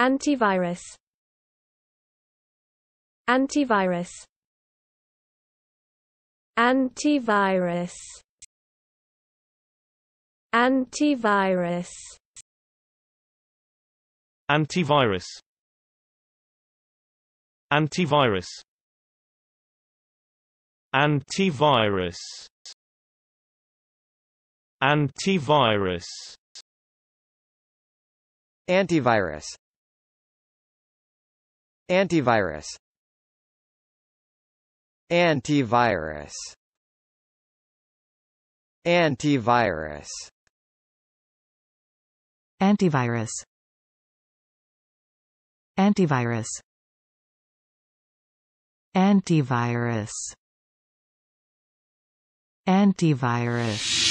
Antivirus Antivirus Antivirus Antivirus Antivirus Antivirus Antivirus Antivirus Antivirus Antivirus Antivirus Antivirus Antivirus Antivirus Antivirus Antivirus